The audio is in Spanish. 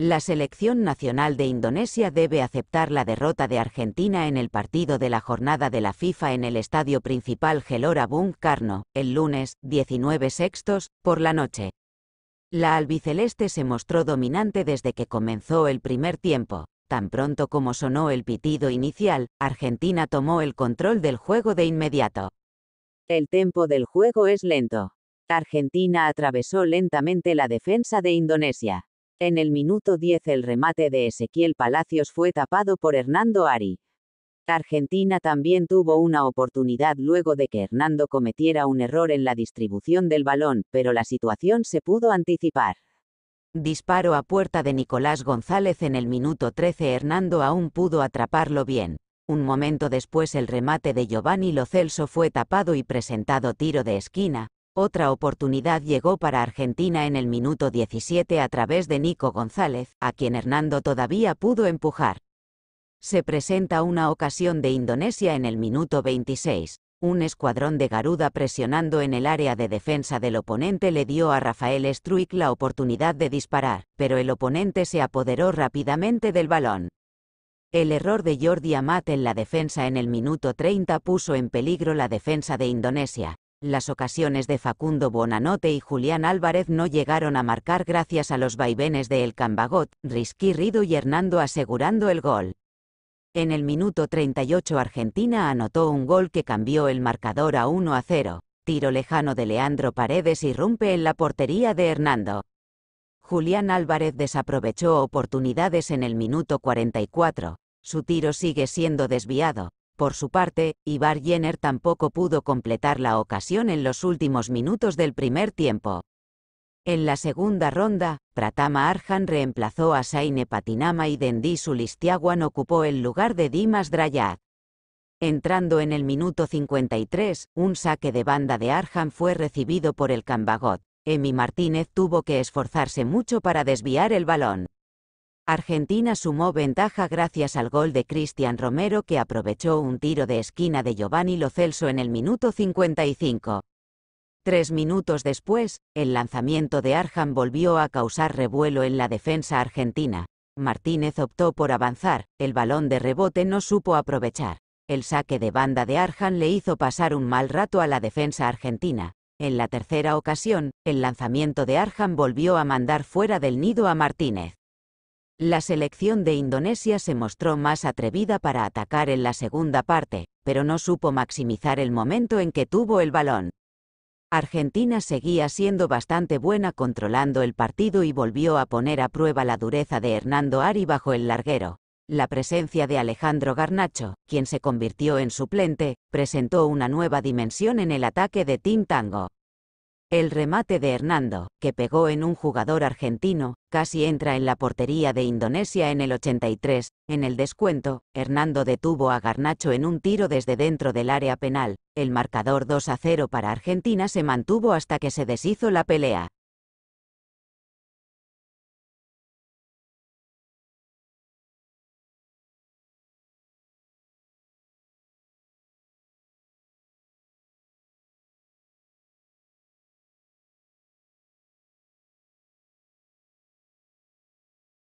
La selección nacional de Indonesia debe aceptar la derrota de Argentina en el partido de la jornada de la FIFA en el estadio principal Gelora Bung Karno, el lunes, 19 sextos, por la noche. La albiceleste se mostró dominante desde que comenzó el primer tiempo. Tan pronto como sonó el pitido inicial, Argentina tomó el control del juego de inmediato. El tempo del juego es lento. Argentina atravesó lentamente la defensa de Indonesia. En el minuto 10 el remate de Ezequiel Palacios fue tapado por Hernando Ari. Argentina también tuvo una oportunidad luego de que Hernando cometiera un error en la distribución del balón, pero la situación se pudo anticipar. Disparo a puerta de Nicolás González en el minuto 13 Hernando aún pudo atraparlo bien. Un momento después el remate de Giovanni Lo Celso fue tapado y presentado tiro de esquina, otra oportunidad llegó para Argentina en el minuto 17 a través de Nico González, a quien Hernando todavía pudo empujar. Se presenta una ocasión de Indonesia en el minuto 26. Un escuadrón de Garuda presionando en el área de defensa del oponente le dio a Rafael Struik la oportunidad de disparar, pero el oponente se apoderó rápidamente del balón. El error de Jordi Amat en la defensa en el minuto 30 puso en peligro la defensa de Indonesia, las ocasiones de Facundo Bonanote y Julián Álvarez no llegaron a marcar gracias a los vaivenes de El Cambagot, Risky Rido y Hernando asegurando el gol. En el minuto 38 Argentina anotó un gol que cambió el marcador a 1 a 0. Tiro lejano de Leandro Paredes irrumpe en la portería de Hernando. Julián Álvarez desaprovechó oportunidades en el minuto 44. Su tiro sigue siendo desviado, por su parte, Ibar Jenner tampoco pudo completar la ocasión en los últimos minutos del primer tiempo. En la segunda ronda, Pratama Arjan reemplazó a Saine Patinama y Dendi Sulistiawan ocupó el lugar de Dimas Drayat. Entrando en el minuto 53, un saque de banda de Arjan fue recibido por el Cambagot. Emi Martínez tuvo que esforzarse mucho para desviar el balón. Argentina sumó ventaja gracias al gol de Cristian Romero que aprovechó un tiro de esquina de Giovanni Lo Celso en el minuto 55. Tres minutos después, el lanzamiento de Arjan volvió a causar revuelo en la defensa argentina. Martínez optó por avanzar, el balón de rebote no supo aprovechar. El saque de banda de Arjan le hizo pasar un mal rato a la defensa argentina. En la tercera ocasión, el lanzamiento de Arjan volvió a mandar fuera del nido a Martínez. La selección de Indonesia se mostró más atrevida para atacar en la segunda parte, pero no supo maximizar el momento en que tuvo el balón. Argentina seguía siendo bastante buena controlando el partido y volvió a poner a prueba la dureza de Hernando Ari bajo el larguero. La presencia de Alejandro Garnacho, quien se convirtió en suplente, presentó una nueva dimensión en el ataque de Tim Tango. El remate de Hernando, que pegó en un jugador argentino, casi entra en la portería de Indonesia en el 83. En el descuento, Hernando detuvo a Garnacho en un tiro desde dentro del área penal. El marcador 2 a 0 para Argentina se mantuvo hasta que se deshizo la pelea.